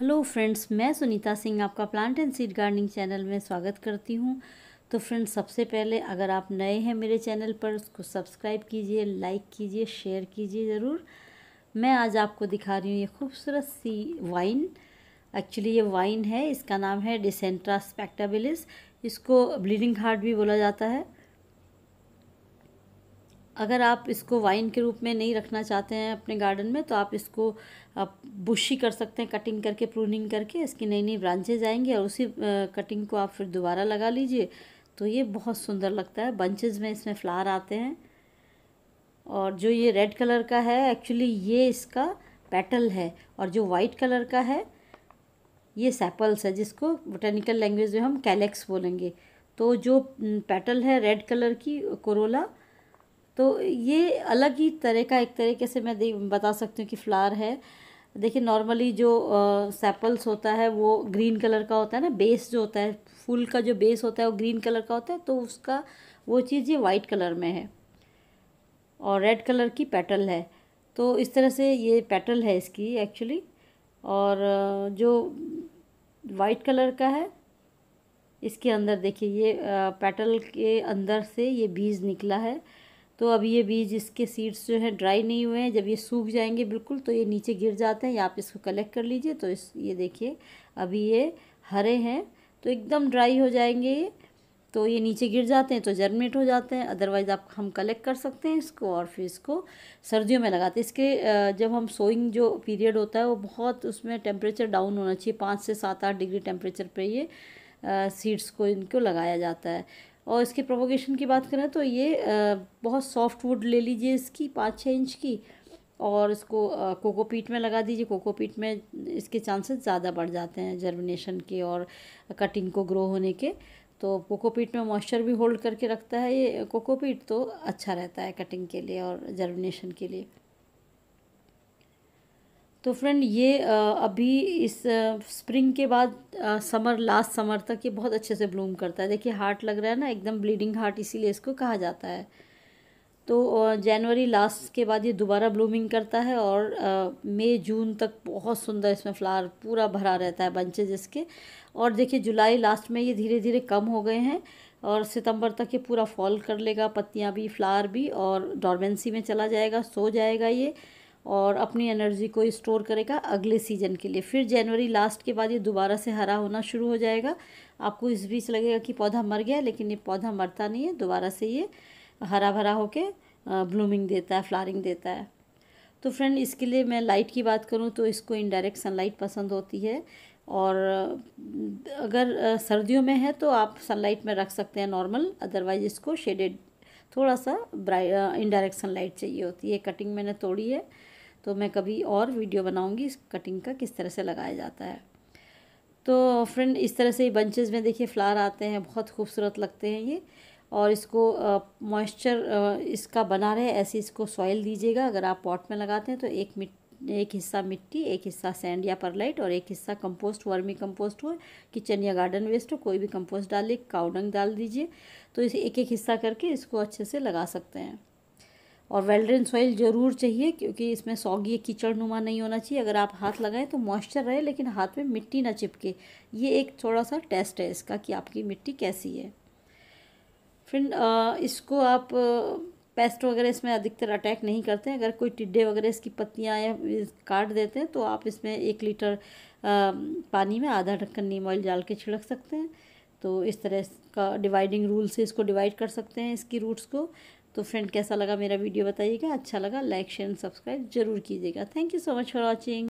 hello friends मैं सुनीता सिंह आपका plant and seed gardening channel में स्वागत करती हूं तो फ्रेंड्स सबसे पहले अगर आप नए हैं मेरे चैनल पर उसको सब्सक्राइब कीजिए लाइक कीजिए शेयर कीजिए ज़रूर मैं आज आपको दिखा रही हूँ ये खूबसूरत सी वाइन एक्चुअली ये वाइन है इसका नाम है डिसेंट्रा स्पेक्टाबिलिस इसको ब्लीडिंग हार्ट भी बोला जाता है अगर आप इसको वाइन के रूप में नहीं रखना चाहते हैं अपने गार्डन में तो आप इसको आप बुशी कर सकते हैं कटिंग करके प्रूनिंग करके इसकी नई नई ब्रांचेज आएंगी और उसी कटिंग को आप फिर दोबारा लगा लीजिए तो ये बहुत सुंदर लगता है बंचेज में इसमें फ्लावर आते हैं और जो ये रेड कलर का है एक्चुअली ये इसका पेटल है और जो वाइट कलर का है ये सैपल्स है जिसको बोटेनिकल लैंग्वेज में हम कैलेक्स बोलेंगे तो जो पेटल है रेड कलर की कोरोला तो ये अलग ही तरह का एक तरीके से मैं देख बता सकती हूँ कि फ्लावर है देखिए नॉर्मली जो सेपल्स होता है वो ग्रीन कलर का होता है ना बेस जो होता है फूल का जो बेस होता है वो ग्रीन कलर का होता है तो उसका वो चीज़ ये वाइट कलर में है और रेड कलर की पेटल है तो इस तरह से ये पेटल है इसकी एक्चुअली और जो वाइट कलर का है इसके अंदर देखिए ये पेटल के अंदर से ये बीज निकला है तो अब ये बीज इसके सीड्स जो हैं ड्राई नहीं हुए हैं जब ये सूख जाएंगे बिल्कुल तो ये नीचे गिर जाते हैं या आप इसको कलेक्ट कर लीजिए तो इस ये देखिए अभी ये हरे हैं तो एकदम ड्राई हो जाएंगे ये तो ये नीचे गिर जाते हैं तो जर्मेट हो जाते हैं अदरवाइज़ आप हम कलेक्ट कर सकते हैं इसको और फिर इसको सर्दियों में लगाते हैं इसके जब हम सोइंग जो पीरियड होता है वो बहुत उसमें टेम्परेचर डाउन होना चाहिए पाँच से सात आठ डिग्री टेम्परेचर पर ये सीड्स को इनको लगाया जाता है और इसके प्रोपोगेशन की बात करें तो ये बहुत सॉफ्ट वुड ले लीजिए इसकी पाँच छः इंच की और इसको कोकोपीट में लगा दीजिए कोकोपीट में इसके चांसेस ज़्यादा बढ़ जाते हैं जर्मिनेशन के और कटिंग को ग्रो होने के तो कोकोपीट में मॉइस्चर भी होल्ड करके रखता है ये कोकोपीट तो अच्छा रहता है कटिंग के लिए और जर्मिनेशन के लिए तो फ्रेंड ये अभी इस स्प्रिंग के बाद समर लास्ट समर तक ये बहुत अच्छे से ब्लूम करता है देखिए हार्ट लग रहा है ना एकदम ब्लीडिंग हार्ट इसीलिए इसको कहा जाता है तो जनवरी लास्ट के बाद ये दोबारा ब्लूमिंग करता है और मई जून तक बहुत सुंदर इसमें फ्लावर पूरा भरा रहता है बंचेज इसके और देखिए जुलाई लास्ट में ये धीरे धीरे कम हो गए हैं और सितंबर तक ये पूरा फॉल कर लेगा पत्तियाँ भी फ्लावर भी और डॉर्मेंसी में चला जाएगा सो जाएगा ये और अपनी एनर्जी को स्टोर करेगा अगले सीजन के लिए फिर जनवरी लास्ट के बाद ये दोबारा से हरा होना शुरू हो जाएगा आपको इस बीच लगेगा कि पौधा मर गया लेकिन ये पौधा मरता नहीं है दोबारा से ये हरा भरा होके ब्लूमिंग देता है फ्लारिंग देता है तो फ्रेंड इसके लिए मैं लाइट की बात करूँ तो इसको इनडायरेक्ट सनलाइट पसंद होती है और अगर सर्दियों में है तो आप सनलाइट में रख सकते हैं नॉर्मल अदरवाइज इसको शेडेड थोड़ा सा ब्राइ इनडायरेक्ट सनलाइट चाहिए होती है कटिंग मैंने तोड़ी है तो मैं कभी और वीडियो बनाऊँगी इस कटिंग का किस तरह से लगाया जाता है तो फ्रेंड इस तरह से बंचेज़ में देखिए फ्लावर आते हैं बहुत खूबसूरत लगते हैं ये और इसको मॉइस्चर इसका बना रहे ऐसे इसको सॉइल दीजिएगा अगर आप पॉट में लगाते हैं तो एक मिट एक हिस्सा मिट्टी एक हिस्सा सैंड या परलाइट और एक हिस्सा कंपोस्ट वर्मी कंपोस्ट हो किचन या गार्डन वेस्ट हो कोई भी कंपोस्ट डालिए काउडंग डाल दीजिए तो इसे एक एक हिस्सा करके इसको अच्छे से लगा सकते हैं और वेल्ड्रेन सॉइल ज़रूर चाहिए क्योंकि इसमें सौगी कीचड़ नुमा नहीं होना चाहिए अगर आप हाथ लगाएं तो मॉइस्चर रहे लेकिन हाथ में मिट्टी ना चिपके ये एक थोड़ा सा टेस्ट है इसका कि आपकी मिट्टी कैसी है फ्रेंड इसको आप पेस्ट वगैरह इसमें अधिकतर अटैक नहीं करते हैं अगर कोई टिड्डे वगैरह इसकी पत्तियाँ या काट देते हैं तो आप इसमें एक लीटर पानी में आधा ढक्कन नीम ऑयल डाल के छिड़क सकते हैं तो इस तरह का डिवाइडिंग रूल से इसको डिवाइड कर सकते हैं इसकी रूट्स को तो फ्रेंड कैसा लगा मेरा वीडियो बताइएगा अच्छा लगा लाइक शेयर एंड सब्सक्राइब जरूर कीजिएगा thank you so much for watching